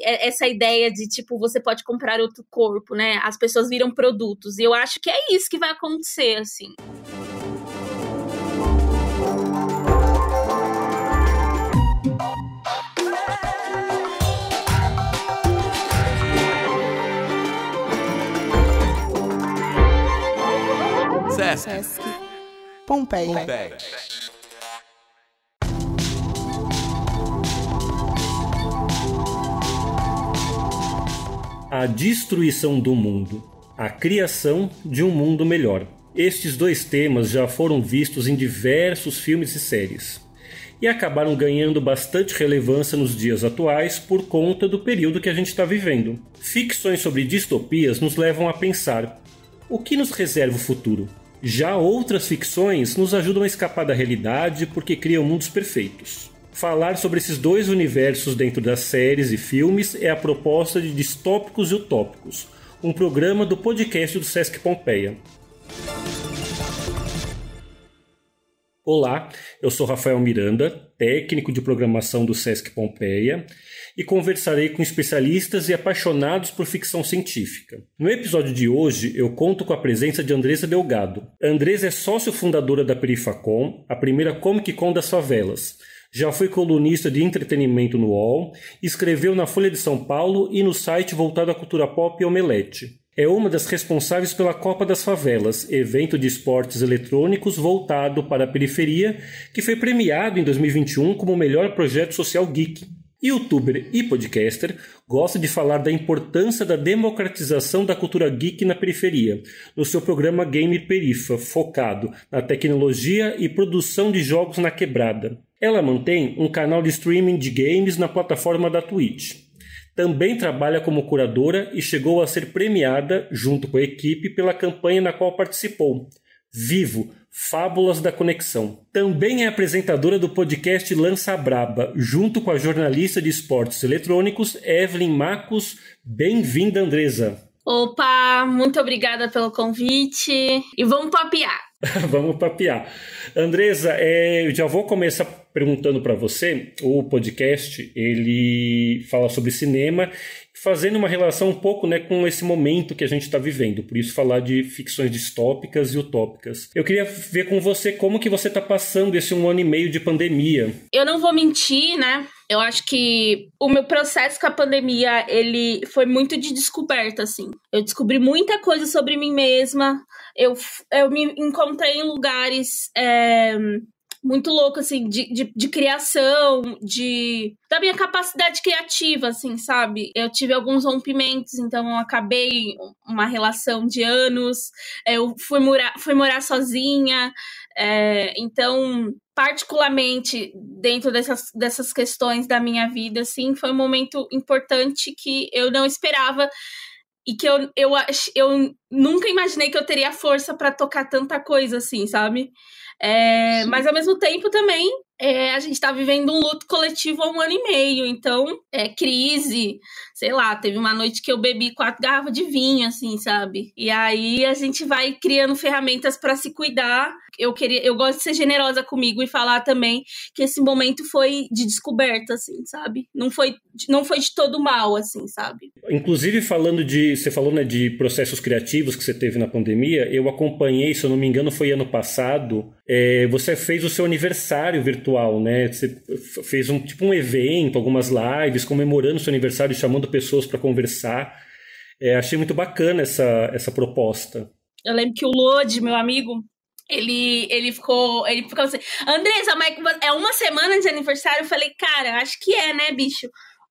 É, essa ideia de tipo você pode comprar outro corpo, né? As pessoas viram produtos e eu acho que é isso que vai acontecer assim. Sesc. Pompeia. Pompeia. a destruição do mundo, a criação de um mundo melhor. Estes dois temas já foram vistos em diversos filmes e séries e acabaram ganhando bastante relevância nos dias atuais por conta do período que a gente está vivendo. Ficções sobre distopias nos levam a pensar: o que nos reserva o futuro? Já outras ficções nos ajudam a escapar da realidade porque criam mundos perfeitos. Falar sobre esses dois universos dentro das séries e filmes é a proposta de Distópicos e Utópicos, um programa do podcast do Sesc Pompeia. Olá, eu sou Rafael Miranda, técnico de programação do Sesc Pompeia, e conversarei com especialistas e apaixonados por ficção científica. No episódio de hoje, eu conto com a presença de Andresa Delgado. Andresa é sócio fundadora da Perifacom, a primeira Comic Con das favelas, já foi colunista de entretenimento no UOL, escreveu na Folha de São Paulo e no site voltado à cultura pop e omelete. É uma das responsáveis pela Copa das Favelas, evento de esportes eletrônicos voltado para a periferia, que foi premiado em 2021 como o melhor projeto social geek. Youtuber e podcaster, gosta de falar da importância da democratização da cultura geek na periferia, no seu programa Game Perifa, focado na tecnologia e produção de jogos na quebrada. Ela mantém um canal de streaming de games na plataforma da Twitch. Também trabalha como curadora e chegou a ser premiada, junto com a equipe, pela campanha na qual participou. Vivo, Fábulas da Conexão. Também é apresentadora do podcast Lança Braba, junto com a jornalista de esportes eletrônicos Evelyn Marcos. Bem-vinda, Andresa. Opa, muito obrigada pelo convite e vamos papiar. Vamos papiar. Andresa, é, eu já vou começar perguntando para você. O podcast ele fala sobre cinema fazendo uma relação um pouco né, com esse momento que a gente está vivendo, por isso falar de ficções distópicas e utópicas. Eu queria ver com você como que você está passando esse um ano e meio de pandemia. Eu não vou mentir, né? Eu acho que o meu processo com a pandemia, ele foi muito de descoberta, assim. Eu descobri muita coisa sobre mim mesma. Eu, eu me encontrei em lugares é, muito louco, assim, de, de, de, criação, de. da minha capacidade criativa, assim, sabe? Eu tive alguns rompimentos, então eu acabei uma relação de anos, eu fui morar, fui morar sozinha, é, então, particularmente dentro dessas, dessas questões da minha vida, assim, foi um momento importante que eu não esperava e que eu, eu, eu nunca imaginei que eu teria força para tocar tanta coisa, assim, sabe? É, mas ao mesmo tempo também é, a gente está vivendo um luto coletivo há um ano e meio, então é crise, sei lá, teve uma noite que eu bebi quatro garrafas de vinho, assim, sabe? E aí a gente vai criando ferramentas para se cuidar. Eu queria, eu gosto de ser generosa comigo e falar também que esse momento foi de descoberta, assim, sabe? Não foi, não foi de todo mal, assim, sabe? Inclusive falando de, você falou né, de processos criativos que você teve na pandemia, eu acompanhei, se eu não me engano, foi ano passado. É, você fez o seu aniversário virtual virtual, né? Você fez um tipo um evento, algumas lives comemorando seu aniversário, chamando pessoas para conversar. É, achei muito bacana essa, essa proposta. Eu lembro que o Lodi, meu amigo, ele, ele ficou. Ele ficou assim, Andresa, mas é uma semana de aniversário? Eu falei, cara, acho que é, né, bicho?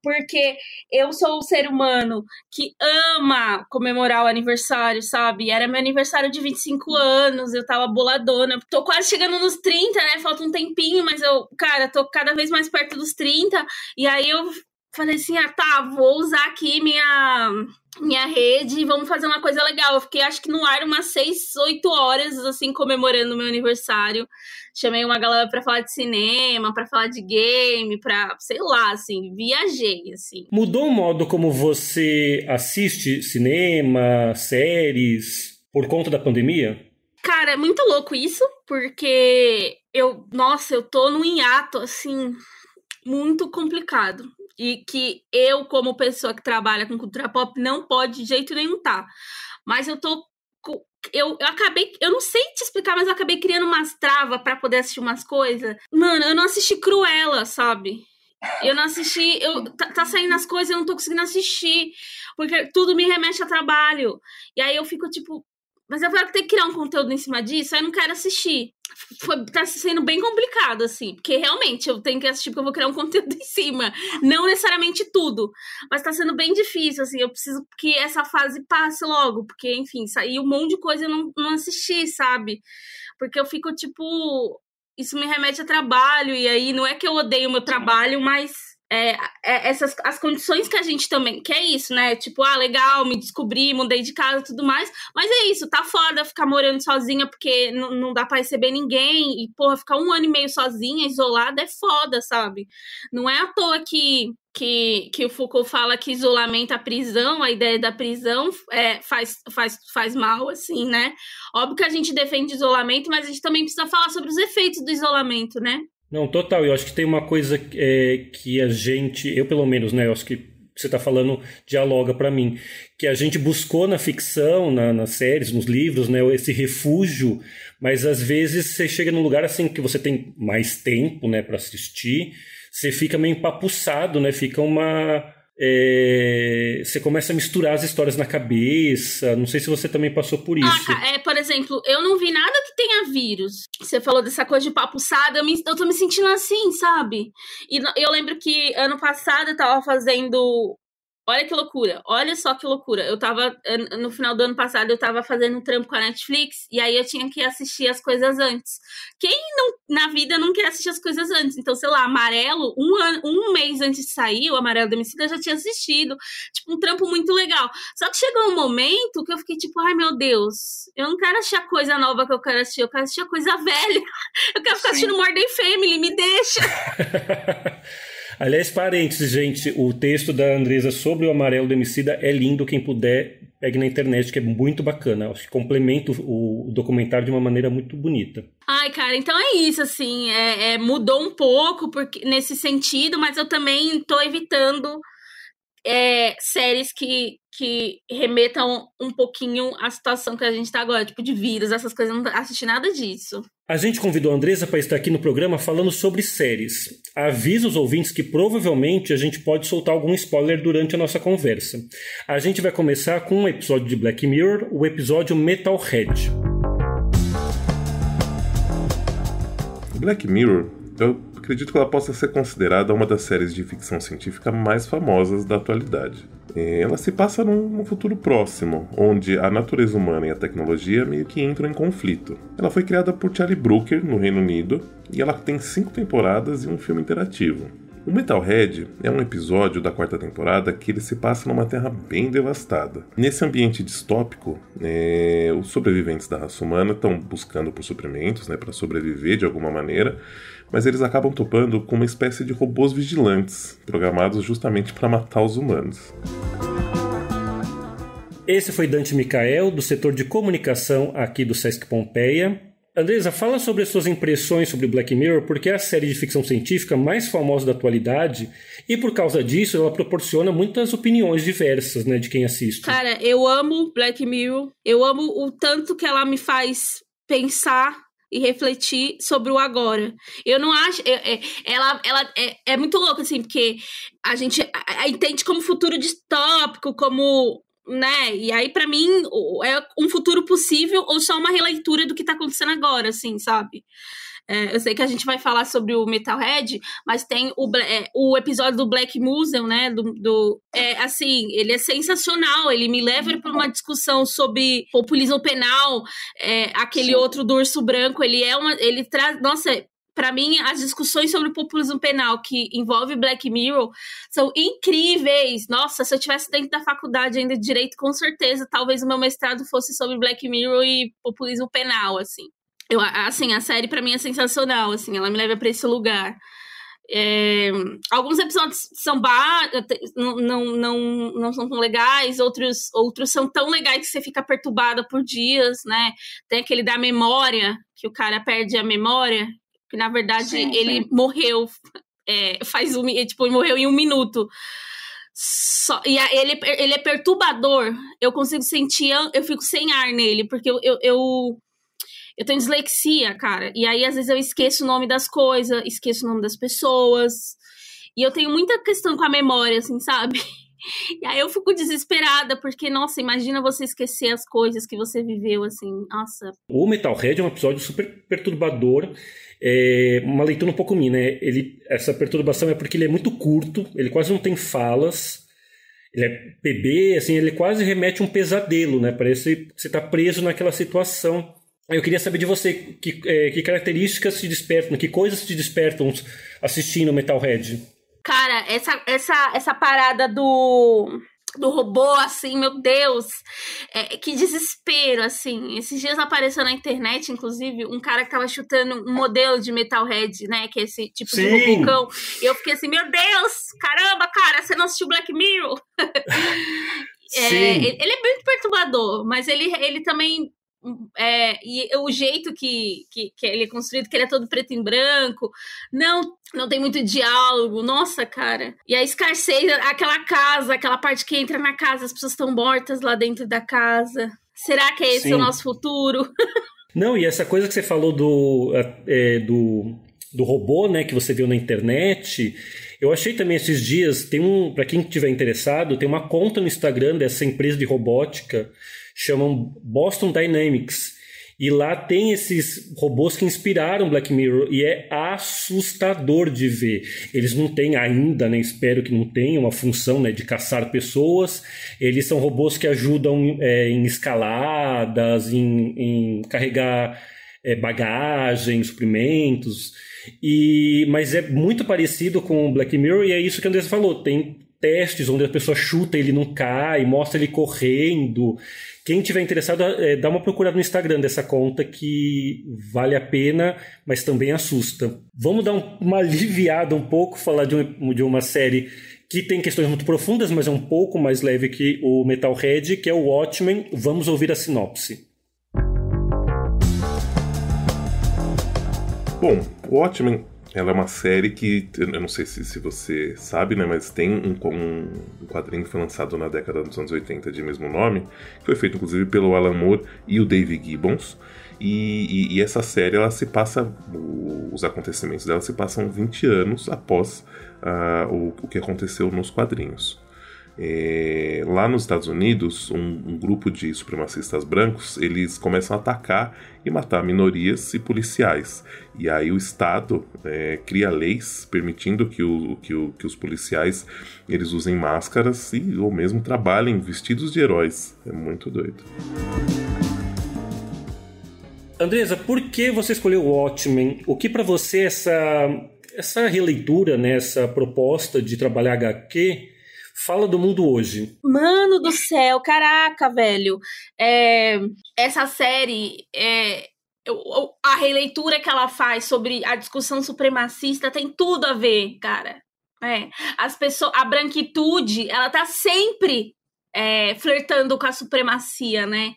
porque eu sou um ser humano que ama comemorar o aniversário, sabe? Era meu aniversário de 25 anos, eu tava boladona. Tô quase chegando nos 30, né? Falta um tempinho, mas eu, cara, tô cada vez mais perto dos 30. E aí eu falei assim: ah, tá, vou usar aqui minha, minha rede e vamos fazer uma coisa legal. Eu fiquei, acho que no ar, umas seis oito horas, assim, comemorando o meu aniversário. Chamei uma galera pra falar de cinema, pra falar de game, pra, sei lá, assim, viajei, assim. Mudou o modo como você assiste cinema, séries, por conta da pandemia? Cara, é muito louco isso, porque eu, nossa, eu tô num hiato, assim, muito complicado e que eu, como pessoa que trabalha com cultura pop, não pode de jeito nenhum tá. Mas eu tô. Eu, eu acabei. Eu não sei te explicar, mas eu acabei criando umas travas para poder assistir umas coisas. Mano, eu não assisti Cruella, sabe? Eu não assisti, eu, tá, tá, saindo as coisas, eu não tô conseguindo assistir, porque tudo me remete a trabalho. E aí eu fico tipo, mas eu falo que ter que criar um conteúdo em cima disso, aí eu não quero assistir. Foi, tá sendo bem complicado, assim. Porque realmente eu tenho que assistir porque eu vou criar um conteúdo em cima. Não necessariamente tudo. Mas tá sendo bem difícil, assim. Eu preciso que essa fase passe logo. Porque, enfim, saiu um monte de coisa eu não, não assisti, sabe? Porque eu fico, tipo. Isso me remete a trabalho. E aí não é que eu odeio o meu trabalho, mas é, é, essas as condições que a gente também que é isso, né? Tipo, ah, legal, me descobri, mudei de casa, tudo mais. Mas é isso, tá foda ficar morando sozinha porque não dá para receber ninguém e porra, ficar um ano e meio sozinha, isolada é foda, sabe? Não é à toa que que, que o Foucault fala que isolamento é a prisão, a ideia da prisão é, faz, faz, faz mal, assim, né? Óbvio que a gente defende isolamento, mas a gente também precisa falar sobre os efeitos do isolamento, né? Não, total. Eu acho que tem uma coisa é, que a gente, eu pelo menos, né? Eu acho que você está falando dialoga para mim, que a gente buscou na ficção, na, nas séries, nos livros, né, esse refúgio, mas às vezes você chega num lugar assim que você tem mais tempo, né, para assistir, você fica meio empapuçado, né, fica uma é, você começa a misturar as histórias na cabeça. Não sei se você também passou por ah, isso. Ah, é, por exemplo, eu não vi nada que tenha vírus. Você falou dessa coisa de papuçada, eu, me, eu tô me sentindo assim, sabe? E eu lembro que ano passado eu tava fazendo Olha que loucura, olha só que loucura. Eu tava, eh, no final do ano passado, eu tava fazendo um trampo com a Netflix, e aí eu tinha que assistir as coisas antes. Quem não, na vida não quer assistir as coisas antes? Então, sei lá, Amarelo, um, ano, um mês antes de sair, o Amarelo do Emicida já tinha assistido. Tipo, um trampo muito legal. Só que chegou um momento que eu fiquei tipo, ai meu Deus, eu não quero a coisa nova que eu quero assistir, eu quero assistir a coisa velha. Eu quero ficar Sim. assistindo Morden Family, me deixa. Aliás, parênteses, gente, o texto da Andresa sobre o amarelo do Emicida é lindo, quem puder pegue na internet, que é muito bacana. Acho que complementa o documentário de uma maneira muito bonita. Ai, cara, então é isso, assim, é, é, mudou um pouco porque, nesse sentido, mas eu também tô evitando é, séries que, que remetam um pouquinho à situação que a gente está agora, tipo de vírus, essas coisas, não assisti nada disso. A gente convidou a Andressa para estar aqui no programa falando sobre séries. Avisa os ouvintes que provavelmente a gente pode soltar algum spoiler durante a nossa conversa. A gente vai começar com um episódio de Black Mirror, o episódio Metalhead. Black Mirror, eu acredito que ela possa ser considerada uma das séries de ficção científica mais famosas da atualidade. Ela se passa num, futuro próximo, onde a natureza humana e a tecnologia meio que entram em conflito. Ela foi criada por Charlie Brooker, no Reino Unido, e ela tem cinco temporadas e um filme interativo. O Metalhead é um episódio da quarta temporada que ele se passa numa terra bem devastada. Nesse ambiente distópico, é, os sobreviventes da raça humana estão buscando por suprimentos né, para sobreviver de alguma maneira mas eles acabam topando com uma espécie de robôs vigilantes, programados justamente para matar os humanos. Esse foi Dante Micael, do setor de comunicação aqui do Sesc Pompeia. Andresa, fala sobre as suas impressões sobre Black Mirror, porque é a série de ficção científica mais famosa da atualidade e por causa disso ela proporciona muitas opiniões diversas, né, de quem assiste. Cara, eu amo Black Mirror, eu amo o tanto que ela me faz pensar e refletir sobre o agora. Eu não acho. É, é, ela ela é, é muito louca, assim, porque a gente a, a entende como futuro distópico, como. Né? E aí, para mim, é um futuro possível ou só uma releitura do que tá acontecendo agora, assim, sabe? É, eu sei que a gente vai falar sobre o Metalhead, mas tem o, é, o episódio do Black Museum, né? Do, do, é, assim, ele é sensacional. Ele me leva para uma discussão sobre populismo penal. É, aquele Sim. outro do urso branco, ele é uma. Ele traz. Nossa, para mim, as discussões sobre o populismo penal que envolve Black Mirror são incríveis. Nossa, se eu tivesse dentro da faculdade ainda de direito, com certeza, talvez o meu mestrado fosse sobre Black Mirror e populismo penal, assim. Eu, assim, a série para mim é sensacional, assim, ela me leva para esse lugar. É, alguns episódios são ba não, não, não, não são tão legais, outros, outros são tão legais que você fica perturbada por dias, né? Tem aquele da memória, que o cara perde a memória, que na verdade sim, ele sim. morreu, é, faz um, é, tipo, morreu em um minuto. Só, e a, ele, é ele é perturbador. Eu consigo sentir, eu fico sem ar nele, porque eu, eu, eu eu tenho dislexia, cara. E aí, às vezes, eu esqueço o nome das coisas, esqueço o nome das pessoas. E eu tenho muita questão com a memória, assim, sabe? E aí eu fico desesperada, porque, nossa, imagina você esquecer as coisas que você viveu, assim, nossa. O Metalhead é um episódio super perturbador, é uma leitura um pouco minha, né? Ele, essa perturbação é porque ele é muito curto, ele quase não tem falas, ele é bebê, assim, ele quase remete a um pesadelo, né? Parece que você tá preso naquela situação. Eu queria saber de você que, é, que características te despertam, que coisas te despertam assistindo Metalhead. Cara, essa, essa, essa parada do do robô, assim, meu Deus, é, que desespero, assim. Esses dias apareceu na internet, inclusive, um cara que tava chutando um modelo de Metalhead, né? Que é esse tipo Sim. de robocão. E eu fiquei assim, meu Deus, caramba, cara, você não assistiu Black Mirror? é, ele, ele é muito perturbador, mas ele, ele também é, e o jeito que, que, que, ele é construído, que ele é todo preto e branco, não não tem muito diálogo, nossa, cara. E a escassez, aquela casa, aquela parte que entra na casa, as pessoas estão mortas lá dentro da casa. Será que é esse Sim. o nosso futuro? não, e essa coisa que você falou do, é, é, do, do robô, né, que você viu na internet, eu achei também esses dias, tem um, para quem estiver interessado, tem uma conta no Instagram dessa empresa de robótica chamam Boston Dynamics. E lá tem esses robôs que inspiraram Black Mirror e é assustador de ver. Eles não têm ainda, né? Espero que não tenham uma função né, de caçar pessoas. Eles são robôs que ajudam é, em escaladas, em, em carregar é, bagagem, suprimentos. E, mas é muito parecido com Black Mirror e é isso que o Andrés falou. Tem testes onde a pessoa chuta, ele não cai, mostra ele correndo. Quem tiver interessado, é, dá uma procurada no Instagram dessa conta que vale a pena, mas também assusta. Vamos dar um, uma aliviada um pouco, falar de, um, de uma série que tem questões muito profundas, mas é um pouco mais leve que o Metalhead, que é o Watchmen. Vamos ouvir a sinopse. Bom, Watchmen ela é uma série que, eu não sei se, se você sabe, né, mas tem um, um quadrinho que foi lançado na década dos anos 80 de mesmo nome, que foi feito inclusive pelo Alan Moore e o Dave Gibbons. E, e, e essa série, ela se passa, os acontecimentos dela se passam 20 anos após uh, o, o que aconteceu nos quadrinhos. É, lá nos Estados Unidos, um, um, grupo de supremacistas brancos eles começam a atacar e matar minorias e policiais. E aí o Estado é, cria leis permitindo que, o, que, o, que os policiais eles usem máscaras e ou mesmo trabalhem vestidos de heróis. É muito doido. Andresa, por que você escolheu o Watchmen? O que para você é essa essa releitura, né, essa proposta de trabalhar HQ Fala do mundo hoje. Mano do céu, caraca, velho. É, essa série é, a releitura que ela faz sobre a discussão supremacista tem tudo a ver, cara. É. As pessoas, a branquitude, ela tá sempre é, flertando com a supremacia, né?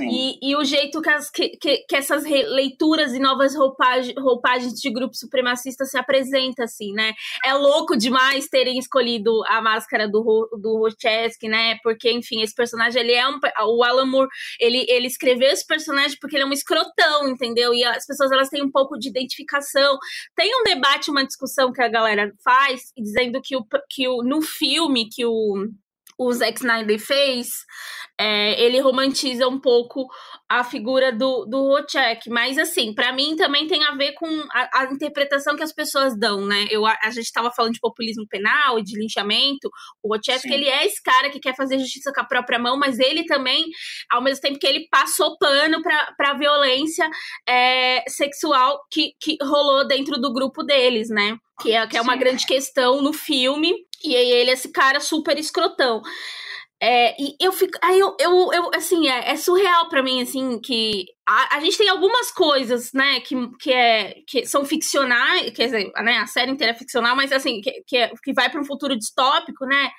E, e, o jeito que, as, que, que, que essas leituras e novas roupagem, roupagens de grupo supremacista se apresenta, assim, né? É louco demais terem escolhido a máscara do, do Rochesky, né? Porque, enfim, esse personagem, ele é um... O Alan Moore, ele, ele escreveu esse personagem porque ele é um escrotão, entendeu? E as pessoas, elas têm um pouco de identificação. Tem um debate, uma discussão que a galera faz, dizendo que, o, que o, no filme, que o o Zack Snyder fez, é, ele romantiza um pouco a figura do, do Rochek. Mas, assim, para mim também tem a ver com a, a, interpretação que as pessoas dão, né? Eu, a, a gente estava falando de populismo penal e de linchamento. O Rochek, ele é esse cara que quer fazer justiça com a própria mão, mas ele também, ao mesmo tempo que ele passou pano para a violência é, sexual que, que rolou dentro do grupo deles, né? que é, que é uma grande questão no filme. E aí ele é esse cara super escrotão. É, e eu fico. Aí eu, eu, eu assim, é, é surreal para mim, assim, que a, a, gente tem algumas coisas, né, que, que, é, que são ficcionais, quer dizer, né, a série inteira é ficcional, mas assim, que, que, é, que vai para um futuro distópico, né?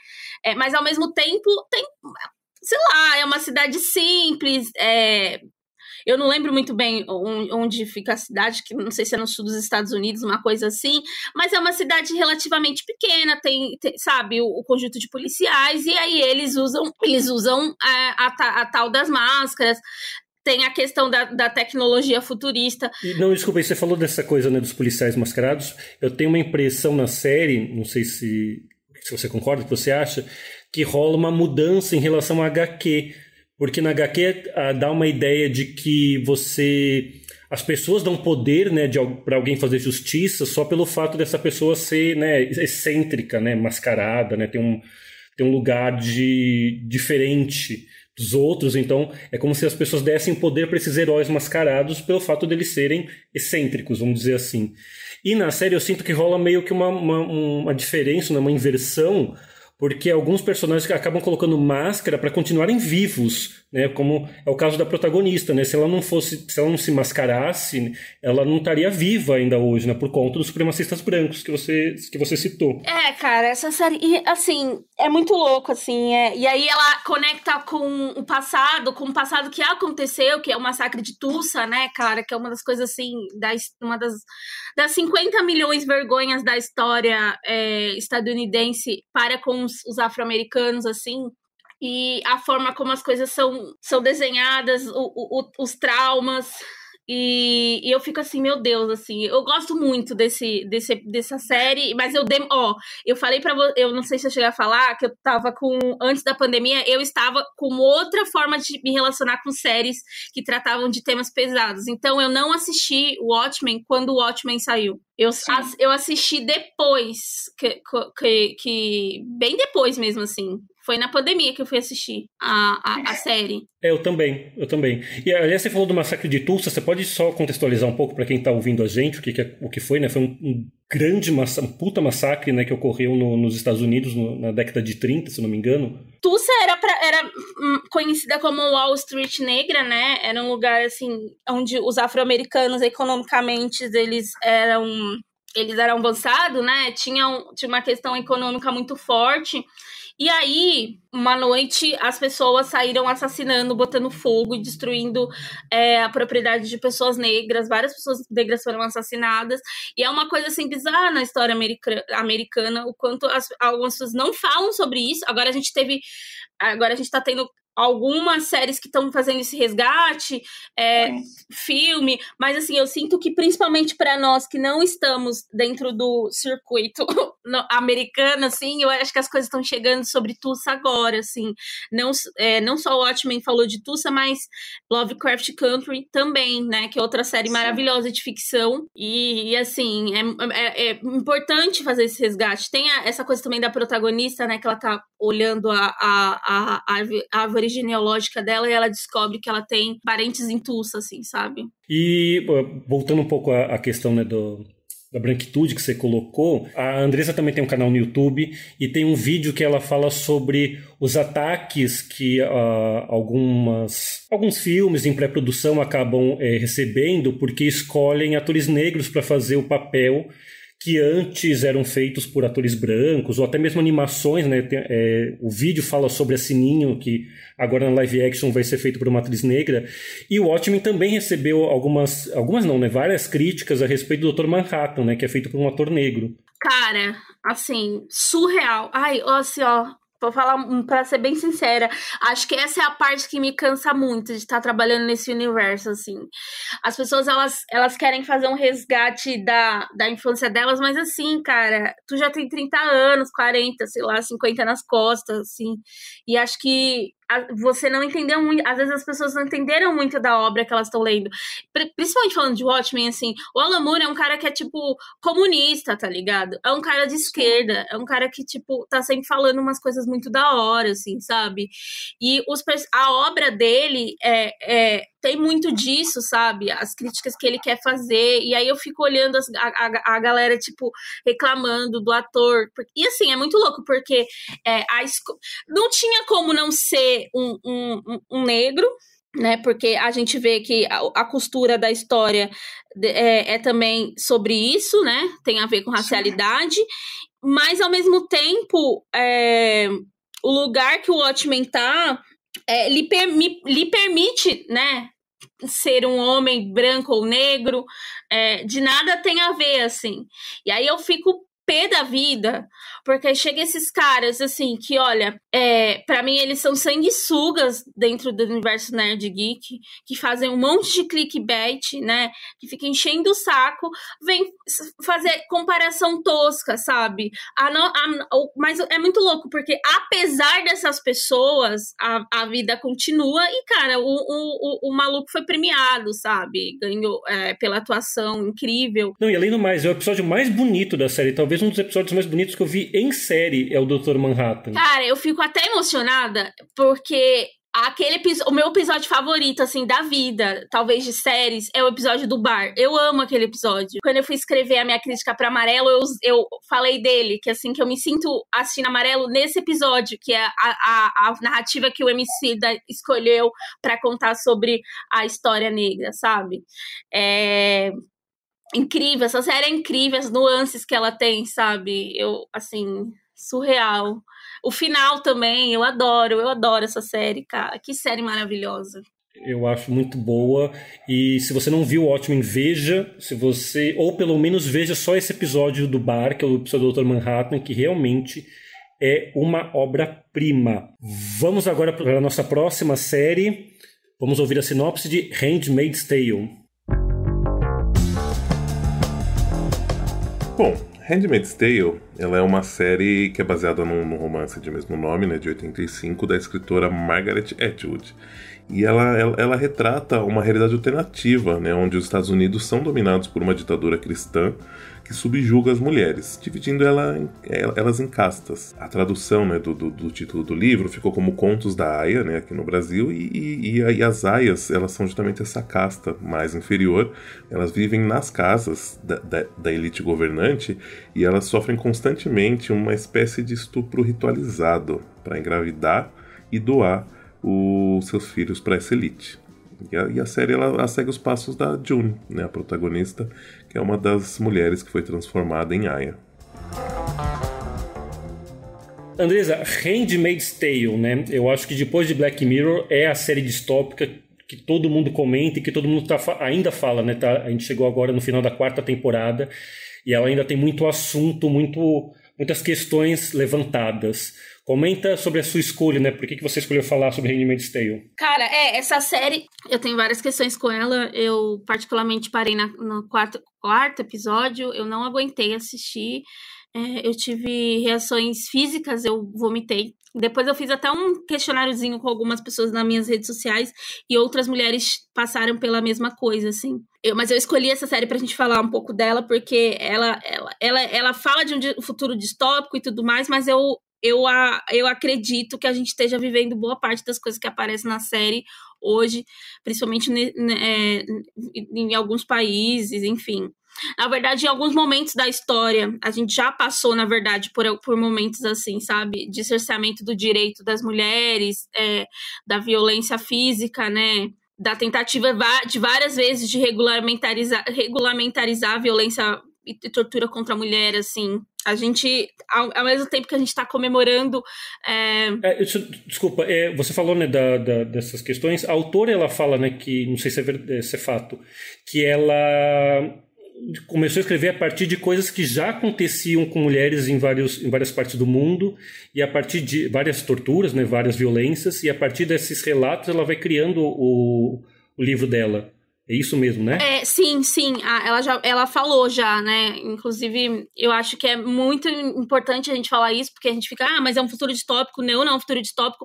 É, mas ao mesmo tempo tem sei lá, é uma cidade simples, é, eu não lembro muito bem onde fica a cidade, que não sei se é no sul dos Estados Unidos, uma coisa assim, mas é uma cidade relativamente pequena, tem, tem sabe, o, o, conjunto de policiais, e aí eles usam, eles usam a, a, a tal das máscaras tem a questão da, da tecnologia futurista. Não, desculpa, você falou dessa coisa né, dos policiais mascarados. Eu tenho uma impressão na série, não sei se, se você concorda, que você acha, que rola uma mudança em relação a HQ. Porque na HQ ah, dá uma ideia de que você. As pessoas dão poder né, para alguém fazer justiça só pelo fato dessa pessoa ser né, excêntrica, né, mascarada, né, tem um, tem um lugar de diferente dos outros. Então, é como se as pessoas dessem poder para esses heróis mascarados pelo fato deles serem excêntricos, vamos dizer assim. E na série eu sinto que rola meio que uma, uma, uma diferença, né, uma inversão porque alguns personagens acabam colocando máscara para continuarem vivos né? Como é o caso da protagonista, né? Se ela não fosse, se ela não se mascarasse, ela não estaria viva ainda hoje, né? Por conta dos supremacistas brancos que você que você citou. É, cara, essa série e, assim, é muito louco assim, é, e aí ela conecta com o passado, com o passado que aconteceu, que é o massacre de Tulsa, né, cara, que é uma das coisas assim, das uma das das 50 milhões de vergonhas da história é, estadunidense para com os, os afro-americanos assim, e a forma como as coisas são, são desenhadas, o, o, os traumas. E, e, eu fico assim, meu Deus, assim, eu gosto muito desse, desse dessa série, mas eu dem, ó, eu falei para eu não sei se eu cheguei a falar que eu tava com antes da pandemia, eu estava com outra forma de me relacionar com séries que tratavam de temas pesados. Então eu não assisti Watchmen quando o Watchmen saiu. Eu, as, eu assisti depois, que, que, que, Bem depois mesmo, assim. Foi na pandemia que eu fui assistir a, a, a série. É, eu também, eu também. E aliás, você falou do massacre de Tulsa, você pode só contextualizar um pouco para quem tá ouvindo a gente o que, que, é, o que foi, né? Foi um, um grande massa, puta massacre né, que ocorreu no, nos Estados Unidos no, na década de 30, se não me engano. Tulsa era, pra, era hum, conhecida como Wall Street Negra, né? Era um lugar assim onde os afro-americanos economicamente eles eram eles eram avançados, né? Tinha, tinha uma questão econômica muito forte. E aí, uma noite, as pessoas saíram assassinando, botando fogo e destruindo é, a propriedade de pessoas negras. Várias pessoas negras foram assassinadas. E é uma coisa assim bizarra na história americana, o quanto as, algumas pessoas não falam sobre isso. Agora a gente teve. Agora a gente tá tendo algumas séries que estão fazendo esse resgate, é, é. filme, mas assim, eu sinto que principalmente para nós que não estamos dentro do circuito americana, assim, eu acho que as coisas estão chegando sobre Tulsa agora, assim. Não, é, não só o Watchmen falou de Tulsa, mas Lovecraft Country também, né? Que é outra série Sim. maravilhosa de ficção. E, e assim, é, é, é, importante fazer esse resgate. Tem a, essa coisa também da protagonista, né? Que ela tá olhando a, a, a, a árvore genealógica dela e ela descobre que ela tem parentes em Tulsa, assim, sabe? E voltando um pouco à questão, né, do da branquitude que você colocou, a Andressa também tem um canal no YouTube e tem um vídeo que ela fala sobre os ataques que uh, algumas, alguns filmes em pré-produção acabam é, recebendo porque escolhem atores negros para fazer o papel que antes eram feitos por atores brancos, ou até mesmo animações, né? Tem, é, o vídeo fala sobre a Sininho, que agora na live action vai ser feito por uma atriz negra. E o Watchmen também recebeu algumas, algumas não, né? Várias críticas a respeito do Dr. Manhattan, né? Que é feito por um ator negro. Cara, assim, surreal. Ai, ó, assim, ó, Pra falar, para ser bem sincera, acho que essa é a parte que me cansa muito de estar tá trabalhando nesse universo, assim. As pessoas, elas, elas querem fazer um resgate da, da infância delas, mas assim, cara, tu já tem 30 anos, 40, sei lá, 50 nas costas, assim. E acho que você não entendeu muito, às vezes as pessoas não entenderam muito da obra que elas estão lendo. Principalmente falando de Watchmen, assim, o Alan Moore é um cara que é, tipo, comunista, tá ligado? É um cara de esquerda, é um cara que, tipo, tá sempre falando umas coisas muito da hora, assim, sabe? E os, a obra dele é, é tem muito disso, sabe? As críticas que ele quer fazer. E aí eu fico olhando as, a, a, galera, tipo, reclamando do ator. E assim, é muito louco, porque é, a não tinha como não ser um, um, um negro, né? Porque a gente vê que a, a costura da história é, é, também sobre isso, né? Tem a ver com racialidade, mas ao mesmo tempo é, o lugar que o Watchmen tá é, lhe, lhe permite, né? ser um homem branco ou negro, é, de nada tem a ver, assim. E aí eu fico pé da vida, porque chega esses caras, assim, que, olha, é, para mim eles são sanguessugas dentro do universo nerd geek, que fazem um monte de clickbait, né? Que fica enchendo o saco, vem fazer comparação tosca, sabe? A não, a, mas é muito louco, porque apesar dessas pessoas, a, a vida continua e, cara, o, o, o, o maluco foi premiado, sabe? Ganhou é, pela atuação incrível. Não, e além do mais, é o episódio mais bonito da série, talvez um dos episódios mais bonitos que eu vi em série é o Dr. Manhattan. Cara, eu fico até emocionada porque aquele o meu episódio favorito assim da vida, talvez de séries, é o episódio do bar. Eu amo aquele episódio. Quando eu fui escrever a minha crítica para Amarelo, eu, eu falei dele que assim que eu me sinto assistindo Amarelo nesse episódio, que é a, a, a narrativa que o MC da, escolheu para contar sobre a história negra, sabe? É, incrível, essa série é incrível, as nuances que ela tem, sabe? Eu, assim, surreal. O final também, eu adoro, eu adoro essa série, cara. Que série maravilhosa. Eu acho muito boa. E se você não viu o ótimo veja. Se você. Ou pelo menos veja só esse episódio do bar, que é o episódio do Dr. Manhattan, que realmente é uma obra-prima. Vamos agora para a nossa próxima série. Vamos ouvir a sinopse de Handmaid's Tale. Bom, Handmaid's Tale ela é uma série que é baseada num, num, romance de mesmo nome, né, de 85, da escritora Margaret Atwood. E ela, ela, ela, retrata uma realidade alternativa, né, onde os Estados Unidos são dominados por uma ditadura cristã que subjuga as mulheres, dividindo ela elas em castas. A tradução né, do, do, do, título do livro ficou como Contos da Aia, né, aqui no Brasil, e, e, e as aias elas são justamente essa casta mais inferior. Elas vivem nas casas da, da, da elite governante e elas sofrem constantemente constantemente uma espécie de estupro ritualizado para engravidar e doar os seus filhos para essa elite. E a, e a série ela, ela, segue os passos da June, né, a protagonista, que é uma das mulheres que foi transformada em Aya. Andresa, Handmaid's Tale, né? Eu acho que depois de Black Mirror é a série distópica que todo mundo comenta e que todo mundo tá, ainda fala, né? Tá, a gente chegou agora no final da quarta temporada e ela ainda tem muito assunto, muito, muitas questões levantadas. Comenta sobre a sua escolha, né? Por que, que você escolheu falar sobre Handmaid's Tale? Cara, é, essa série, eu tenho várias questões com ela. Eu, particularmente, parei na, no quarto, quarto episódio. Eu não aguentei assistir. É, eu tive reações físicas, eu vomitei. Depois eu fiz até um questionáriozinho com algumas pessoas nas minhas redes sociais e outras mulheres passaram pela mesma coisa, assim. Eu, mas eu escolhi essa série pra gente falar um pouco dela, porque ela, ela, ela, ela fala de um futuro distópico e tudo mais, mas eu, eu, a, eu acredito que a gente esteja vivendo boa parte das coisas que aparecem na série hoje, principalmente é, em alguns países, enfim. Na verdade, em alguns momentos da história, a gente já passou, na verdade, por, por momentos assim, sabe? De cerceamento do direito das mulheres, é, da violência física, né? Da tentativa de várias vezes de regulamentarizar, regulamentarizar a violência e tortura contra a mulher, assim. A gente, ao, ao mesmo tempo que a gente está comemorando. É... É, isso, desculpa, é, você falou né, da, da, dessas questões. A autora ela fala né, que, não sei se é, verdade, é, se é fato, que ela começou a escrever a partir de coisas que já aconteciam com mulheres em, vários, em várias partes do mundo e a partir de várias torturas, né, várias violências e a partir desses relatos ela vai criando o, o livro dela. É isso mesmo, né? É, sim, sim. Ela, já, ela falou já, né? Inclusive, eu acho que é muito importante a gente falar isso, porque a gente fica, ah, mas é um futuro distópico. Não, não é um futuro distópico.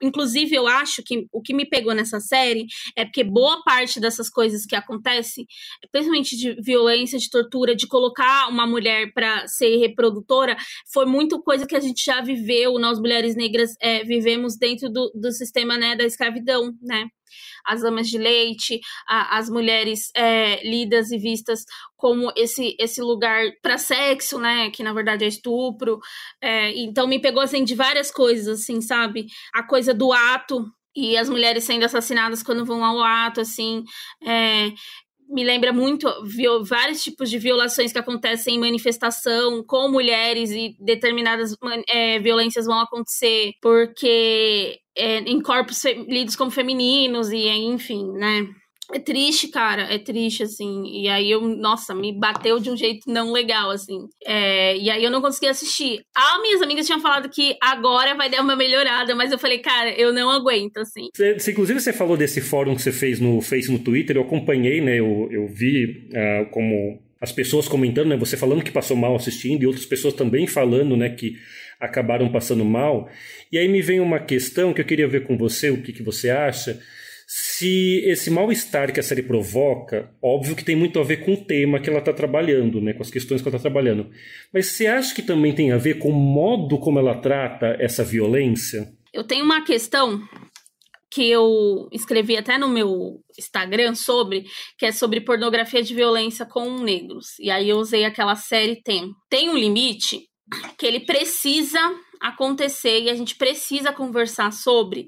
Inclusive, eu acho que o que me pegou nessa série é porque boa parte dessas coisas que acontecem, principalmente de violência, de tortura, de colocar uma mulher para ser reprodutora, foi muito coisa que a gente já viveu, nós mulheres negras é, vivemos dentro do, do sistema né, da escravidão, né? as amas de leite, a, as mulheres é, lidas e vistas como esse, esse lugar para sexo, né? Que na verdade é estupro. É, então me pegou assim de várias coisas, assim, sabe? A coisa do ato e as mulheres sendo assassinadas quando vão ao ato, assim, é, me lembra muito viu, vários tipos de violações que acontecem em manifestação com mulheres e determinadas é, violências vão acontecer porque é, em corpos lidos como femininos e enfim, né? É triste, cara, é triste, assim. E aí eu, nossa, me bateu de um jeito não legal, assim. É, e aí eu não consegui assistir. Ah, minhas amigas tinham falado que agora vai dar uma melhorada, mas eu falei, cara, eu não aguento, assim. Você, inclusive, você falou desse fórum que você fez no Face no Twitter, eu acompanhei, né? Eu, eu vi uh, como as pessoas comentando, né? Você falando que passou mal assistindo, e outras pessoas também falando, né, que acabaram passando mal. E aí me vem uma questão que eu queria ver com você, o que, que você acha se esse mal-estar que a série provoca, óbvio que tem muito a ver com o tema que ela está trabalhando, né, com as questões que ela está trabalhando. Mas você acha que também tem a ver com o modo como ela trata essa violência? Eu tenho uma questão que eu escrevi até no meu Instagram sobre, que é sobre pornografia de violência com negros. E aí eu usei aquela série Tem. Tem um limite que ele precisa acontecer e a gente precisa conversar sobre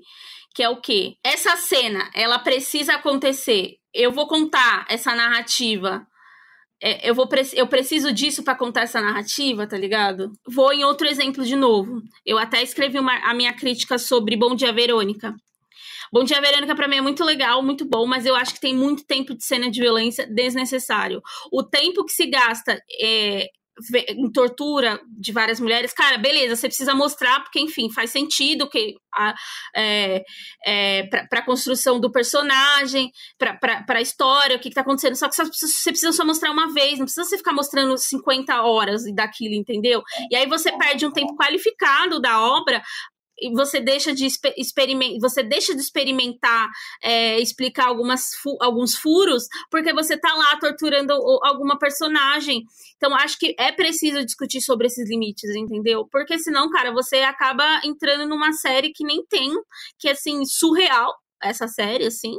que é o quê? Essa cena, ela precisa acontecer. Eu vou contar essa narrativa. É, eu, vou eu preciso disso para contar essa narrativa, tá ligado? Vou em outro exemplo de novo. Eu até escrevi uma, a minha crítica sobre Bom Dia Verônica. Bom Dia Verônica para mim é muito legal, muito bom, mas eu acho que tem muito tempo de cena de violência desnecessário. O tempo que se gasta é, em tortura de várias mulheres, cara, beleza, você precisa mostrar, porque, enfim, faz sentido que a, é, é, para a construção do personagem, para a história, o que, está acontecendo. Só que você precisa, você precisa, só mostrar uma vez, não precisa você ficar mostrando 50 horas daquilo, entendeu? É. E aí você perde um tempo qualificado da obra você deixa de experimentar, você deixa de experimentar é, explicar algumas fu alguns furos, porque você tá lá torturando alguma personagem. Então, acho que é preciso discutir sobre esses limites, entendeu? Porque senão, cara, você acaba entrando numa série que nem tem, que é assim, surreal essa série, assim.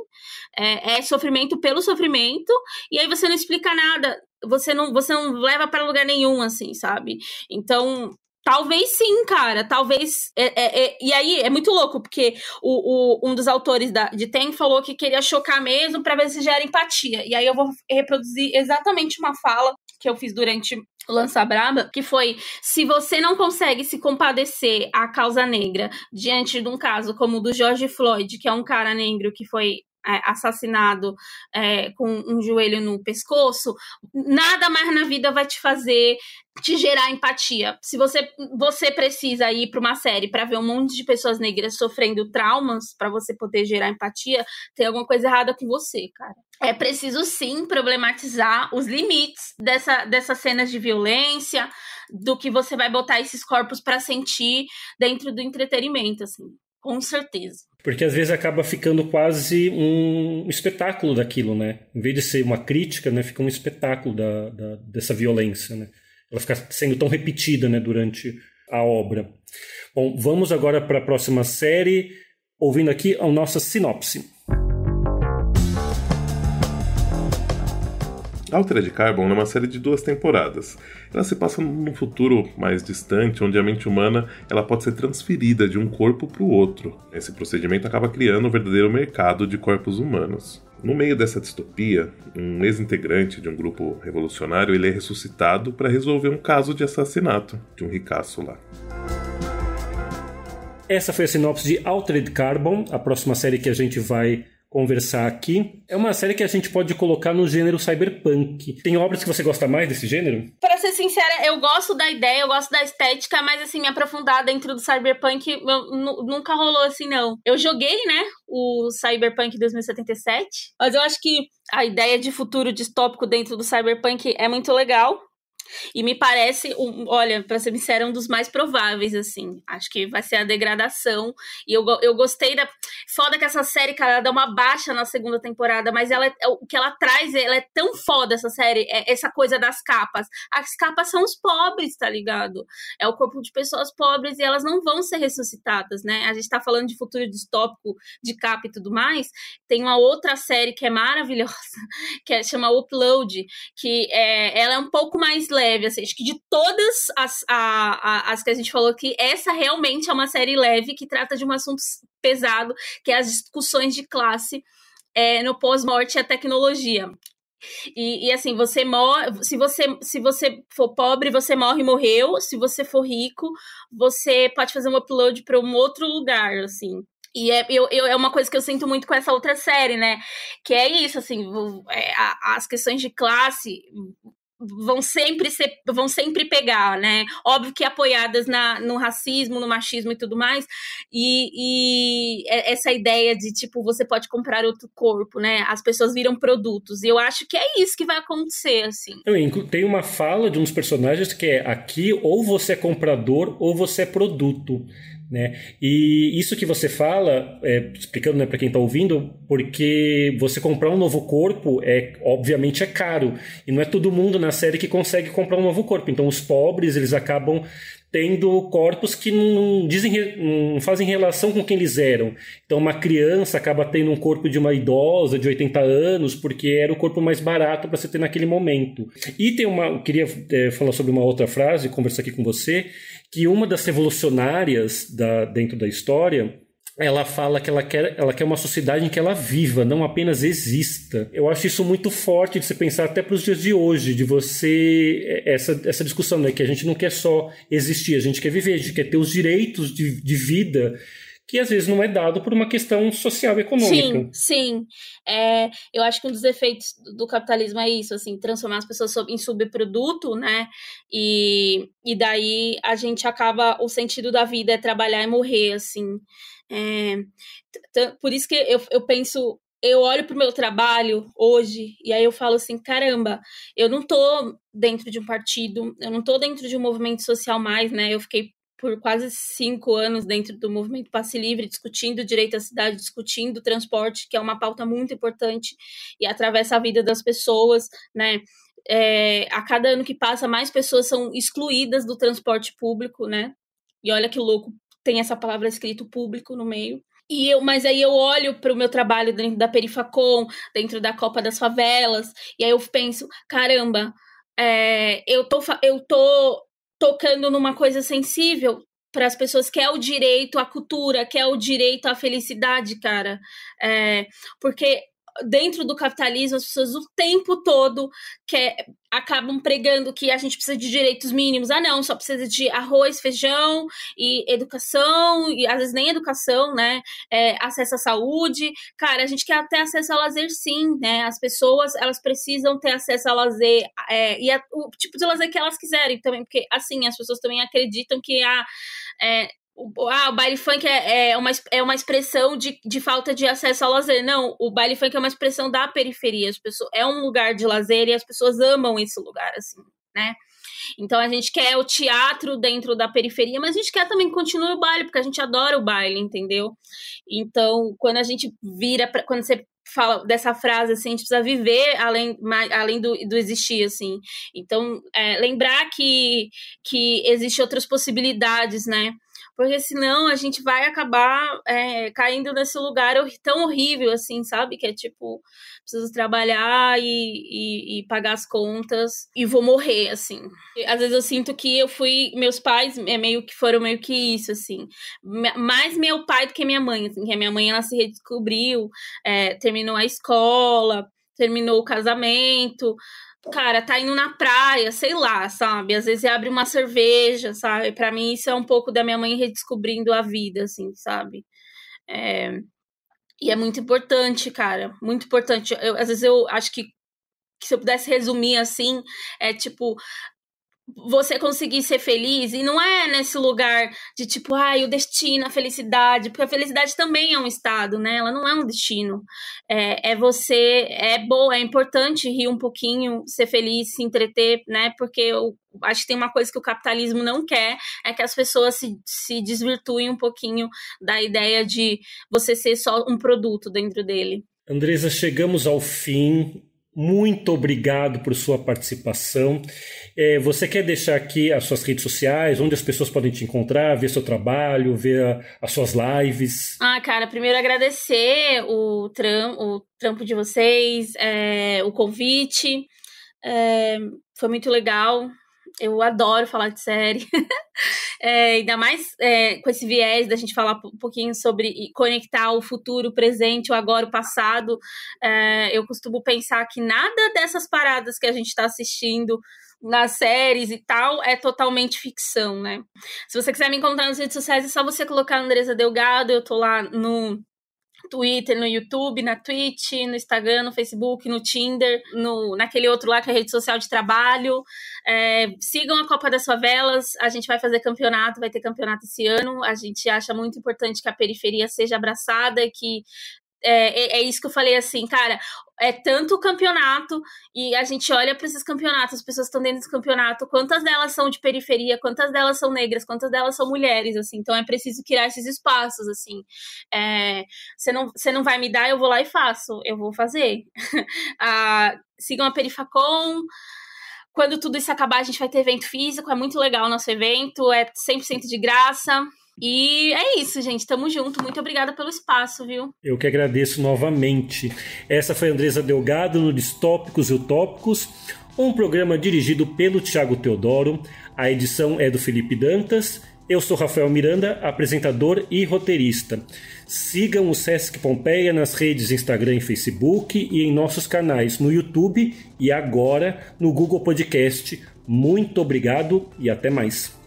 É, é, sofrimento pelo sofrimento, e aí você não explica nada. Você não, você não leva para lugar nenhum, assim, sabe? Então, Talvez sim, cara. Talvez. É, é, é, e aí, é muito louco, porque o, o, um dos autores da, de Tem falou que queria chocar mesmo para ver se gera empatia. E aí eu vou reproduzir exatamente uma fala que eu fiz durante Lança Braba, que foi: se você não consegue se compadecer à causa negra diante de um caso como o do George Floyd, que é um cara negro que foi é, assassinado é, com um joelho no pescoço, nada mais na vida vai te fazer te gerar empatia. Se você você precisa ir para uma série para ver um monte de pessoas negras sofrendo traumas para você poder gerar empatia, tem alguma coisa errada com você, cara. É preciso sim problematizar os limites dessa, dessas cenas de violência, do que você vai botar esses corpos para sentir dentro do entretenimento, assim. Com certeza. Porque às vezes acaba ficando quase um espetáculo daquilo, né? Em vez de ser uma crítica, né, fica um espetáculo da, da dessa violência, né? Ela fica sendo tão repetida, né, durante a obra. Bom, vamos agora para a próxima série, ouvindo aqui a nossa sinopse. Altered Carbon é uma série de duas temporadas. Ela se passa num futuro mais distante, onde a mente humana ela pode ser transferida de um corpo para o outro. Esse procedimento acaba criando um verdadeiro mercado de corpos humanos. No meio dessa distopia, um ex-integrante de um grupo revolucionário ele é ressuscitado para resolver um caso de assassinato de um ricaço lá. Essa foi a sinopse de Altered Carbon, a próxima série que a gente vai conversar aqui. É uma série que a gente pode colocar no gênero cyberpunk. Tem obras que você gosta mais desse gênero? Para ser sincera, eu gosto da ideia, eu gosto da estética, mas assim, me aprofundar dentro do cyberpunk nunca rolou assim, não. Eu joguei, né, o Cyberpunk 2077, mas eu acho que a ideia de futuro distópico dentro do cyberpunk é muito legal. E me parece, um, olha, para ser sincera, um dos mais prováveis, assim. Acho que vai ser a degradação. E eu, eu gostei da. Foda que essa série, cara, dá uma baixa na segunda temporada, mas ela, é, é, o que ela traz, ela é tão foda, essa série, é essa coisa das capas. As capas são os pobres, tá ligado? É o corpo de pessoas pobres e elas não vão ser ressuscitadas, né? A gente tá falando de futuro distópico, de capa e tudo mais. Tem uma outra série que é maravilhosa, que é, chama Upload, que é, ela é um pouco mais leve leve, assim. Acho que de todas as, a, a, as que a gente falou que essa realmente é uma série leve que trata de um assunto pesado, que é as discussões de classe é, no pós-morte e a tecnologia. E, e, assim, você morre. Se você, se você for pobre, você morre morreu. Se você for rico, você pode fazer um upload para um outro lugar, assim. E é, eu, eu, é uma coisa que eu sinto muito com essa outra série, né? Que é isso, assim, é, as questões de classe, vão sempre ser, vão sempre pegar, né? Óbvio que apoiadas na, no racismo, no machismo e tudo mais. E, e é, essa ideia de tipo você pode comprar outro corpo, né? As pessoas viram produtos. E eu acho que é isso que vai acontecer, assim. Tem uma fala de uns personagens que é aqui ou você é comprador ou você é produto. Né? E isso que você fala, é, explicando né, para quem está ouvindo, porque você comprar um novo corpo é obviamente é caro e não é todo mundo na série que consegue comprar um novo corpo. Então os pobres eles acabam tendo corpos que não, dizem, não fazem relação com quem eles eram. Então, uma criança acaba tendo um corpo de uma idosa de 80 anos, porque era o corpo mais barato para você ter naquele momento. E tem uma. Eu queria é, falar sobre uma outra frase, conversar aqui com você, que uma das revolucionárias da, dentro da história ela fala que ela quer, ela quer uma sociedade em que ela viva, não apenas exista. Eu acho isso muito forte de se pensar até para os dias de hoje, de você é, essa, essa discussão, né, que a gente não quer só existir, a gente quer viver, a gente quer ter os direitos de, de vida que às vezes não é dado por uma questão social e econômica. Sim, sim. É, eu acho que um dos efeitos do capitalismo é isso, assim, transformar as pessoas em subproduto, né? E, e daí a gente acaba, o sentido da vida é trabalhar e morrer, assim. É, por isso que eu, eu penso, eu olho para o meu trabalho hoje e aí eu falo assim: caramba, eu não tô dentro de um partido, eu não tô dentro de um movimento social mais, né? Eu fiquei por quase cinco anos dentro do movimento Passe Livre, discutindo o direito à cidade, discutindo o transporte, que é uma pauta muito importante e atravessa a vida das pessoas, né? É, a cada ano que passa, mais pessoas são excluídas do transporte público, né? E olha que louco, tem essa palavra escrito público no meio. E eu, mas aí eu olho para o meu trabalho dentro da Perifacom, dentro da Copa das Favelas, e aí eu penso, caramba, é, eu tô eu tô tocando numa coisa sensível para as pessoas que é o direito à cultura, que é o direito à felicidade, cara, é, porque dentro do capitalismo, as pessoas o tempo todo que é, acabam pregando que a gente precisa de direitos mínimos. Ah, não, só precisa de arroz, feijão e educação, e às vezes nem educação, né? É, acesso à saúde. Cara, a gente quer até acesso ao lazer, sim, né? As pessoas, elas precisam ter acesso ao lazer é, e a, o tipo de lazer que elas quiserem também, porque, assim, as pessoas também acreditam que a, é, ah, o baile funk é, é, uma, é uma expressão de, de falta de acesso ao lazer. Não, o baile funk é uma expressão da periferia. As pessoas, é um lugar de lazer e as pessoas amam esse lugar, assim, né? Então a gente quer o teatro dentro da periferia, mas a gente quer também que continue o baile, porque a gente adora o baile, entendeu? Então, quando a gente vira, pra, quando você fala dessa frase assim, a gente precisa viver além, mais, além do, do existir, assim. Então, é, lembrar que, que existem outras possibilidades, né? porque senão a gente vai acabar é, caindo nesse lugar tão horrível, assim, sabe? Que é tipo, preciso trabalhar e, e, e, pagar as contas e vou morrer, assim. Às vezes eu sinto que eu fui, meus pais é meio que foram meio que isso, assim. Mais meu pai do que minha mãe, assim, que a minha mãe ela se redescobriu, é, terminou a escola, terminou o casamento, cara, tá indo na praia, sei lá, sabe? Às vezes abre uma cerveja, sabe? Para mim isso é um pouco da minha mãe redescobrindo a vida, assim, sabe? É... E é muito importante, cara, muito importante. Eu, às vezes eu acho que, que se eu pudesse resumir assim, é tipo, você conseguir ser feliz e não é nesse lugar de tipo, ai, ah, o destino, a felicidade, porque a felicidade também é um estado, né? Ela não é um destino. É, é você, é boa, é importante rir um pouquinho, ser feliz, se entreter, né? Porque eu acho que tem uma coisa que o capitalismo não quer, é que as pessoas se, se desvirtuem um pouquinho da ideia de você ser só um produto dentro dele. Andresa, chegamos ao fim muito obrigado por sua participação. É, você quer deixar aqui as suas redes sociais, onde as pessoas podem te encontrar, ver seu trabalho, ver a, as suas lives? Ah, cara, primeiro agradecer o, tram, o trampo de vocês, é, o convite. É, foi muito legal eu adoro falar de série. é, ainda mais é, com esse viés da gente falar um pouquinho sobre conectar o futuro, o presente, o agora, o passado. É, eu costumo pensar que nada dessas paradas que a gente está assistindo nas séries e tal é totalmente ficção, né? Se você quiser me encontrar nas redes sociais, é só você colocar Andresa Delgado, eu tô lá no Twitter, no YouTube, na Twitch, no Instagram, no Facebook, no Tinder, no, naquele outro lá que é a rede social de trabalho. É, sigam a Copa das Favelas, a gente vai fazer campeonato, vai ter campeonato esse ano. A gente acha muito importante que a periferia seja abraçada, que é, é, é, isso que eu falei assim, cara, é tanto o campeonato e a gente olha para esses campeonatos, as pessoas estão dentro do campeonato, quantas delas são de periferia, quantas delas são negras, quantas delas são mulheres, assim. Então é preciso criar esses espaços, assim. É, você é, não, você não vai me dar, eu vou lá e faço, eu vou fazer. ah, sigam a Perifacom quando tudo isso acabar, a gente vai ter evento físico, é muito legal o nosso evento, é 100% de graça. E é isso, gente. Tamo junto. Muito obrigada pelo espaço, viu? Eu que agradeço novamente. Essa foi a Andresa Delgado no Distópicos e Utópicos, um programa dirigido pelo Tiago Teodoro. A edição é do Felipe Dantas. Eu sou Rafael Miranda, apresentador e roteirista. Sigam o Sesc Pompeia nas redes Instagram e Facebook e em nossos canais no YouTube e agora no Google Podcast. Muito obrigado e até mais.